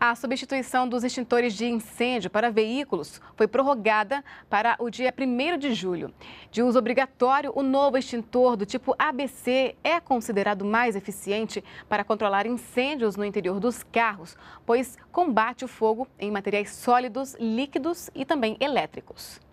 A substituição dos extintores de incêndio para veículos foi prorrogada para o dia 1 de julho. De uso obrigatório, o novo extintor do tipo ABC é considerado mais eficiente para controlar incêndios no interior dos carros, pois combate o fogo em materiais sólidos, líquidos e também elétricos.